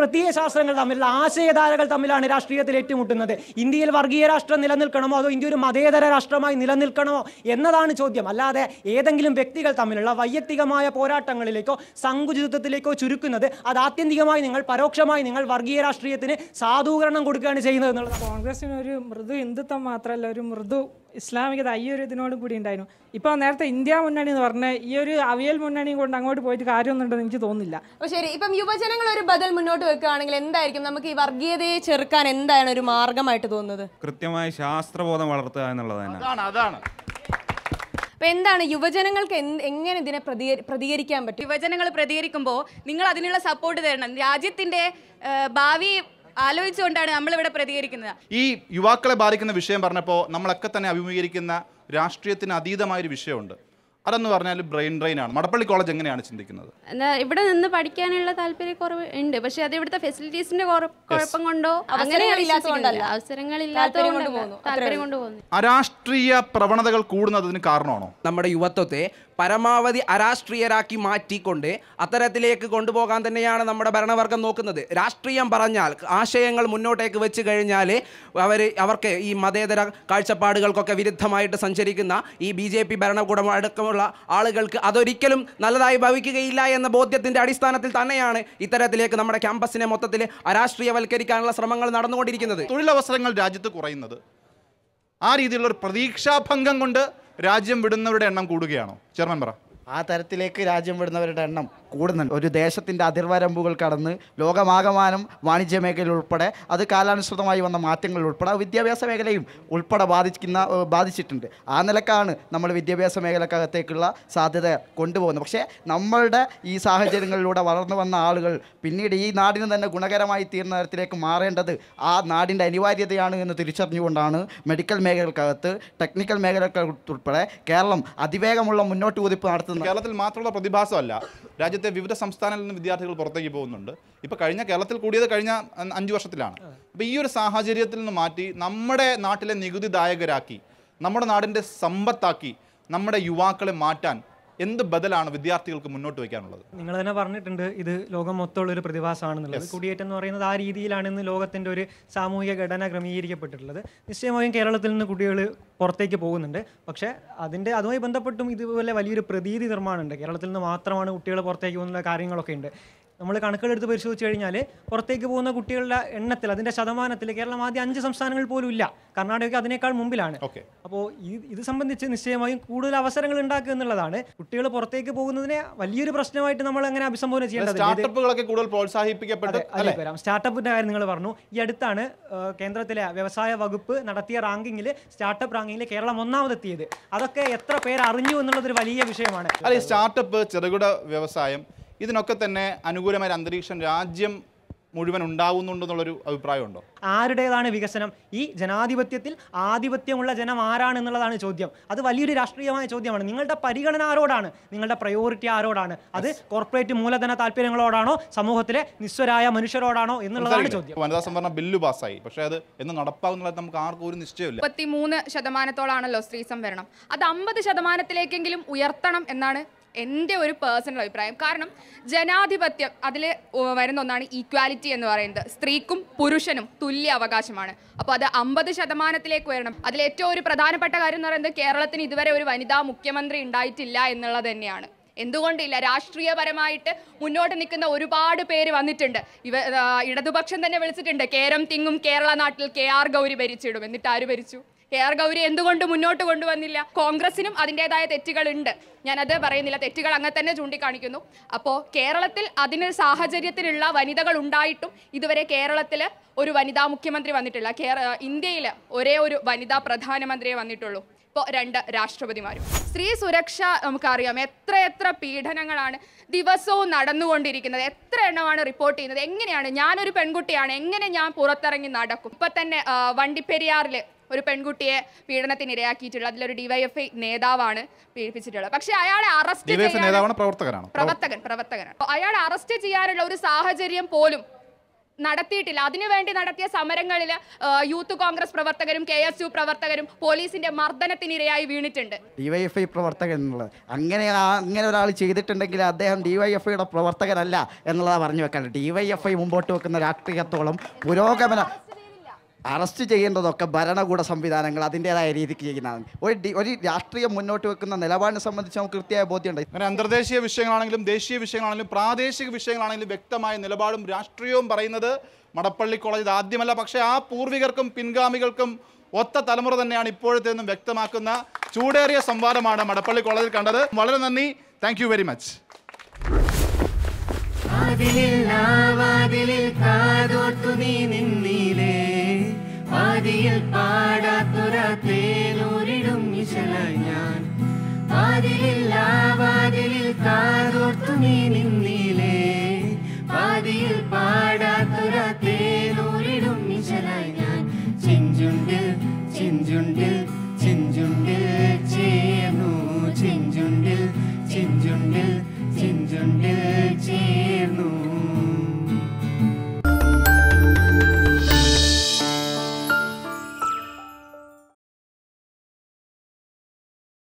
പ്രത്യയ ശാസ്ത്രങ്ങൾ തമ്മിലുള്ള ആശയധാരകൾ തമ്മിലാണ് രാഷ്ട്രീയത്തിൽ ഏറ്റുമുട്ടുന്നത് ഇന്ത്യയിൽ വർഗീയ രാഷ്ട്രം നിലനിൽക്കണമോ അതോ ഇന്ത്യ ഒരു മതേതര രാഷ്ട്രമായി നിലനിൽക്കണമോ എന്നതാണ് ചോദ്യം അല്ലാതെ ഏതെങ്കിലും വ്യക്തികൾ തമ്മിലുള്ള വൈയക്തികമായ പോരാട്ടങ്ങളിലേക്കോ സങ്കുചിതത്വത്തിലേക്കോ ചുരുക്കുന്നത് അത് ആത്യന്തികമായി നിങ്ങൾ പരോക്ഷമായി നിങ്ങൾ വർഗീയ രാഷ്ട്രീയത്തിന് സാധൂകരണം കൊടുക്കുകയാണ് ചെയ്യുന്നത് എന്നുള്ളത് കോൺഗ്രസിന് ഒരു മൃദു ഹിന്ദുത്വം മാത്രമല്ല ഒരു മൃദു ഇസ്ലാമികത ഈ ഒരു ഇതിനോടും കൂടി ഉണ്ടായിരുന്നു ഇപ്പൊ നേരത്തെ ഇന്ത്യ മുന്നണി എന്ന് പറഞ്ഞ ഈ ഒരു അവിയൽ മുന്നണി കൊണ്ട് അങ്ങോട്ട് പോയിട്ട് കാര്യമൊന്നുണ്ടെന്ന് എനിക്ക് തോന്നുന്നില്ല അപ്പോൾ ശരി ഇപ്പം യുവജനങ്ങൾ ഒരു ബദൽ മുന്നോട്ട് വെക്കുകയാണെങ്കിൽ എന്തായിരിക്കും നമുക്ക് ഈ വർഗീയതയെ ചെറുക്കാൻ എന്താണ് ഒരു മാർഗമായിട്ട് തോന്നുന്നത് കൃത്യമായ ശാസ്ത്രബോധം വളർത്തുക എന്നുള്ളത് അതാണ് അതാണ് അപ്പൊ എന്താണ് യുവജനങ്ങൾക്ക് എങ്ങനെ ഇതിനെ പ്രതികരിക്കാൻ പറ്റും യുവജനങ്ങൾ പ്രതികരിക്കുമ്പോൾ നിങ്ങൾ അതിനുള്ള സപ്പോർട്ട് തരണം രാജ്യത്തിന്റെ ഭാവി ആലോചിച്ചുകൊണ്ടാണ് നമ്മളിവിടെ പ്രതികരിക്കുന്നത് ഈ യുവാക്കളെ ബാധിക്കുന്ന വിഷയം പറഞ്ഞപ്പോൾ നമ്മളൊക്കെ തന്നെ അഭിമുഖീകരിക്കുന്ന രാഷ്ട്രീയത്തിന് ഒരു വിഷയമുണ്ട് അതെന്ന് പറഞ്ഞാൽ ബ്രെയിൻ ഡ്രെയിൻ ആണ് മടപ്പള്ളി കോളേജ് എങ്ങനെയാണ് ചിന്തിക്കുന്നത് ഇവിടെ നിന്ന് പഠിക്കാനുള്ള താല്പര്യക്കുറവ് ഉണ്ട് പക്ഷെ അത് ഇവിടുത്തെ ഫെസിലിറ്റീസിന്റെ കുഴപ്പം കൊണ്ടോ അവസരങ്ങളില്ലാത്തതുകൊണ്ട് താല്പര്യം കൊണ്ട് അരാഷ്ട്രീയ പ്രവണതകൾ കൂടുന്നതിന് കാരണമാണോ നമ്മുടെ യുവത്വത്തെ പരമാവധി അരാഷ്ട്രീയരാക്കി മാറ്റിക്കൊണ്ട് അത്തരത്തിലേക്ക് കൊണ്ടുപോകാൻ തന്നെയാണ് നമ്മുടെ ഭരണവർഗം നോക്കുന്നത് രാഷ്ട്രീയം പറഞ്ഞാൽ ആശയങ്ങൾ മുന്നോട്ടേക്ക് വെച്ച് കഴിഞ്ഞാൽ അവർ അവർക്ക് ഈ മതേതര കാഴ്ചപ്പാടുകൾക്കൊക്കെ വിരുദ്ധമായിട്ട് സഞ്ചരിക്കുന്ന ഈ ബി ജെ പി ഭരണകൂടം അടക്കമുള്ള ആളുകൾക്ക് അതൊരിക്കലും നല്ലതായി ഭവിക്കുകയില്ല എന്ന ബോധ്യത്തിൻ്റെ അടിസ്ഥാനത്തിൽ തന്നെയാണ് ഇത്തരത്തിലേക്ക് നമ്മുടെ ക്യാമ്പസിനെ മൊത്തത്തിൽ അരാഷ്ട്രീയവൽക്കരിക്കാനുള്ള ശ്രമങ്ങൾ നടന്നുകൊണ്ടിരിക്കുന്നത് തൊഴിലവസരങ്ങൾ രാജ്യത്ത് കുറയുന്നത് ആ രീതിയിലുള്ള ഒരു പ്രതീക്ഷാഭംഗം കൊണ്ട് രാജ്യം വിടുന്നവരുടെ എണ്ണം കൂടുകയാണോ ചെയർമാൻ പറ ആ തരത്തിലേക്ക് രാജ്യം വിടുന്നവരുടെ എണ്ണം കൂടുന്നുണ്ട് ഒരു ദേശത്തിൻ്റെ അതിർവരമ്പുകൾ കടന്ന് ലോകമാകമാനം വാണിജ്യ മേഖലയിൽ ഉൾപ്പെടെ അത് കാലാനുസൃതമായി വന്ന മാറ്റങ്ങൾ ഉൾപ്പെടെ വിദ്യാഭ്യാസ മേഖലയും ഉൾപ്പെടെ ബാധിക്കുന്ന ബാധിച്ചിട്ടുണ്ട് ആ നിലക്കാണ് നമ്മൾ വിദ്യാഭ്യാസ മേഖലക്കകത്തേക്കുള്ള സാധ്യത കൊണ്ടുപോകുന്നത് പക്ഷേ നമ്മളുടെ ഈ സാഹചര്യങ്ങളിലൂടെ വളർന്നു വന്ന ആളുകൾ പിന്നീട് ഈ നാടിന് തന്നെ ഗുണകരമായി തീർന്ന തരത്തിലേക്ക് മാറേണ്ടത് ആ നാടിൻ്റെ അനിവാര്യതയാണ് എന്ന് തിരിച്ചറിഞ്ഞുകൊണ്ടാണ് മെഡിക്കൽ മേഖലക്കകത്ത് ടെക്നിക്കൽ മേഖലക്കകത്ത് ഉൾപ്പെടെ കേരളം അതിവേഗമുള്ള മുന്നോട്ട് കുതിപ്പ് നടത്തുന്നത് കേരളത്തിൽ മാത്രമുള്ള പ്രതിഭാസമല്ല രാജ്യത്ത് രാജ്യത്തെ വിവിധ സംസ്ഥാനങ്ങളിൽ നിന്ന് വിദ്യാർത്ഥികൾ പുറത്തേക്ക് പോകുന്നുണ്ട് ഇപ്പോൾ കഴിഞ്ഞ കേരളത്തിൽ കൂടിയത് കഴിഞ്ഞ അഞ്ച് വർഷത്തിലാണ് അപ്പോൾ ഈ ഒരു സാഹചര്യത്തിൽ നിന്ന് മാറ്റി നമ്മുടെ നാട്ടിലെ നികുതിദായകരാക്കി നമ്മുടെ നാടിൻ്റെ സമ്പത്താക്കി നമ്മുടെ യുവാക്കളെ മാറ്റാൻ എന്ത് ബദലാണ് വിദ്യാർത്ഥികൾക്ക് മുന്നോട്ട് വയ്ക്കാനുള്ളത് നിങ്ങൾ തന്നെ പറഞ്ഞിട്ടുണ്ട് ഇത് ലോകം മൊത്തമുള്ള ഒരു പ്രതിഭാസമാണെന്നുള്ളത് കുടിയേറ്റം എന്ന് പറയുന്നത് ആ രീതിയിലാണ് ഇന്ന് ലോകത്തിൻ്റെ ഒരു സാമൂഹിക ഘടന ക്രമീകരിക്കപ്പെട്ടിട്ടുള്ളത് നിശ്ചയമായും കേരളത്തിൽ നിന്ന് കുട്ടികൾ പുറത്തേക്ക് പോകുന്നുണ്ട് പക്ഷേ അതിൻ്റെ അതുമായി ബന്ധപ്പെട്ടും ഇതുപോലെ വലിയൊരു പ്രതീതി നിർമ്മാണമുണ്ട് കേരളത്തിൽ നിന്ന് മാത്രമാണ് കുട്ടികൾ പുറത്തേക്ക് പോകുന്ന കാര്യങ്ങളൊക്കെ ഉണ്ട് നമ്മൾ കണക്കിലെടുത്ത് പരിശോധിച്ച് കഴിഞ്ഞാൽ പുറത്തേക്ക് പോകുന്ന കുട്ടികളുടെ എണ്ണത്തിൽ അതിൻ്റെ ശതമാനത്തിൽ കേരളം ആദ്യം അഞ്ച് സംസ്ഥാനങ്ങൾ പോലും ഇല്ല കർണാടകയ്ക്ക് അതിനേക്കാൾ മുമ്പിലാണ് അപ്പോൾ ഇത് സംബന്ധിച്ച് നിശ്ചയമായും കൂടുതൽ അവസരങ്ങൾ ഉണ്ടാക്കുക എന്നുള്ളതാണ് കുട്ടികൾ പുറത്തേക്ക് പോകുന്നതിനെ വലിയൊരു പ്രശ്നമായിട്ട് നമ്മൾ അങ്ങനെ അഭിസംബോധന ചെയ്യേണ്ടത് സ്റ്റാർട്ടപ്പിന്റെ കാര്യം നിങ്ങൾ പറഞ്ഞു ഈ അടുത്താണ് കേന്ദ്രത്തിലെ വ്യവസായ വകുപ്പ് നടത്തിയ റാങ്കിങ്ങിൽ സ്റ്റാർട്ടപ്പ് റാങ്കിങ്ങിൽ കേരളം ഒന്നാമതെത്തിയത് അതൊക്കെ എത്ര പേർ അറിഞ്ഞു എന്നുള്ളത് ഒരു വലിയ വിഷയമാണ് സ്റ്റാർട്ടപ്പ് ചെറുകിട വ്യവസായം ഇതിനൊക്കെ തന്നെ അനുകൂലമായ അന്തരീക്ഷം രാജ്യം മുഴുവൻ ഉണ്ടാവുന്നുണ്ടെന്നുള്ളൊരു അഭിപ്രായമുണ്ടോ ആരുടേതാണ് വികസനം ഈ ജനാധിപത്യത്തിൽ ആധിപത്യമുള്ള ജനം ആരാണ് എന്നുള്ളതാണ് ചോദ്യം അത് വലിയൊരു രാഷ്ട്രീയമായ ചോദ്യമാണ് നിങ്ങളുടെ പരിഗണന ആരോടാണ് നിങ്ങളുടെ പ്രയോറിറ്റി ആരോടാണ് അത് കോർപ്പറേറ്റ് മൂലധന താല്പര്യങ്ങളോടാണോ സമൂഹത്തിലെ നിസ്വരായ മനുഷ്യരോടാണോ എന്നുള്ളതാണ് ചോദ്യം വനിതാ സംവരണ ബില്ല് പാസ്സായി പക്ഷേ അത് എന്ന് നടപ്പാവുന്നത് നമുക്ക് ആർക്കും ഒരു നിശ്ചയമില്ല മൂന്ന് ശതമാനത്തോളാണല്ലോ സ്ത്രീ സംവരണം അത് അമ്പത് ശതമാനത്തിലേക്കെങ്കിലും ഉയർത്തണം എന്നാണ് എൻ്റെ ഒരു പേഴ്സണൽ അഭിപ്രായം കാരണം ജനാധിപത്യം അതിൽ വരുന്ന ഒന്നാണ് ഈക്വാലിറ്റി എന്ന് പറയുന്നത് സ്ത്രീക്കും പുരുഷനും തുല്യ അവകാശമാണ് അപ്പോൾ അത് അമ്പത് ശതമാനത്തിലേക്ക് വരണം അതിൽ ഏറ്റവും ഒരു പ്രധാനപ്പെട്ട കാര്യം എന്ന് പറയുന്നത് കേരളത്തിന് ഇതുവരെ ഒരു വനിതാ മുഖ്യമന്ത്രി ഉണ്ടായിട്ടില്ല എന്നുള്ളത് തന്നെയാണ് എന്തുകൊണ്ടില്ല രാഷ്ട്രീയപരമായിട്ട് മുന്നോട്ട് നിൽക്കുന്ന ഒരുപാട് പേര് വന്നിട്ടുണ്ട് ഇവ ഇടതുപക്ഷം തന്നെ വിളിച്ചിട്ടുണ്ട് കേരം തിങ്ങും കേരള നാട്ടിൽ കെ ആർ ഗൗരി ഭരിച്ചിടും എന്നിട്ട് ആര് ഭരിച്ചു കെ ആർ ഗൗരി എന്തുകൊണ്ട് മുന്നോട്ട് കൊണ്ടുവന്നില്ല കോൺഗ്രസിനും അതിൻ്റെതായ തെറ്റുകളുണ്ട് ഞാനത് പറയുന്നില്ല തെറ്റുകൾ അങ്ങനെ തന്നെ ചൂണ്ടിക്കാണിക്കുന്നു അപ്പോൾ കേരളത്തിൽ അതിനൊരു സാഹചര്യത്തിലുള്ള വനിതകൾ ഉണ്ടായിട്ടും ഇതുവരെ കേരളത്തിൽ ഒരു വനിതാ മുഖ്യമന്ത്രി വന്നിട്ടില്ല കേര ഇന്ത്യയിൽ ഒരേ ഒരു വനിതാ പ്രധാനമന്ത്രിയെ വന്നിട്ടുള്ളൂ ഇപ്പോൾ രണ്ട് രാഷ്ട്രപതിമാരും സ്ത്രീ സുരക്ഷ നമുക്കറിയാം എത്ര എത്ര പീഡനങ്ങളാണ് ദിവസവും നടന്നുകൊണ്ടിരിക്കുന്നത് എത്ര എണ്ണമാണ് റിപ്പോർട്ട് ചെയ്യുന്നത് എങ്ങനെയാണ് ഞാനൊരു പെൺകുട്ടിയാണ് എങ്ങനെ ഞാൻ പുറത്തിറങ്ങി നടക്കും ഇപ്പം തന്നെ വണ്ടിപ്പെരിയാറിൽ ഒരു പെൺകുട്ടിയെ പീഡനത്തിന് ഇരയാക്കിയിട്ടുള്ളത് അതിലൊരു ഡിവൈഎഫ്ഐ നേതാവാണ് പീഡിപ്പിച്ചിട്ടുള്ളത് പക്ഷേ അയാളെ അറസ്റ്റ് ചെയ്യാൻ പ്രവർത്തകനാണ് പ്രവർത്തകൻ പ്രവർത്തകനാണ് അയാളെ അറസ്റ്റ് ചെയ്യാനുള്ള ഒരു സാഹചര്യം പോലും നടത്തിയിട്ടില്ല അതിനുവേണ്ടി നടത്തിയ സമരങ്ങളിൽ യൂത്ത് കോൺഗ്രസ് പ്രവർത്തകരും കെ എസ് യു പ്രവർത്തകരും പോലീസിന്റെ മർദ്ദനത്തിനിരയായി വീണിട്ടുണ്ട് ഡിവൈഎഫ്ഐ പ്രവർത്തകൻ എന്നുള്ളത് അങ്ങനെ അങ്ങനെ ഒരാൾ ചെയ്തിട്ടുണ്ടെങ്കിൽ അദ്ദേഹം ഡിവൈഎഫ്ഐയുടെ പ്രവർത്തകനല്ല എന്നുള്ളതാണ് പറഞ്ഞു വെക്കാനുള്ളത് ഡിവൈഎഫ്ഐ മുമ്പോട്ട് വെക്കുന്ന രാഷ്ട്രീയത്തോളം പുരോഗമന അറസ്റ്റ് ചെയ്യേണ്ടതൊക്കെ ഭരണകൂട സംവിധാനങ്ങൾ അതിൻ്റെതായ രീതിക്ക് ചെയ്യുന്നതാണ് ഒരു ഒരു രാഷ്ട്രീയം മുന്നോട്ട് വെക്കുന്ന നിലപാടിനെ സംബന്ധിച്ച് നമുക്ക് കൃത്യമായ ബോധ്യമുണ്ട് അങ്ങനെ അന്തർദേശീയ വിഷയങ്ങളാണെങ്കിലും ദേശീയ വിഷയങ്ങളാണെങ്കിലും പ്രാദേശിക വിഷയങ്ങളാണെങ്കിലും വ്യക്തമായ നിലപാടും രാഷ്ട്രീയവും പറയുന്നത് മടപ്പള്ളി കോളേജിൽ ആദ്യമല്ല പക്ഷേ ആ പൂർവികർക്കും പിൻഗാമികൾക്കും ഒത്ത തലമുറ തന്നെയാണ് ഇപ്പോഴത്തെ നിന്നും വ്യക്തമാക്കുന്ന ചൂടേറിയ സംവാദമാണ് മടപ്പള്ളി കോളേജിൽ കണ്ടത് വളരെ നന്ദി താങ്ക് വെരി മച്ച് അതിലിൽ കാതോർത്തു നീ നിന്ന പാതിയിൽ പാടാത്തൊരാത്തേനൂരിടും ഇശല ഞാൻ വാതിലിൽ ആ വാതിലിൽ കാതോർത്തു നീ നിന്നു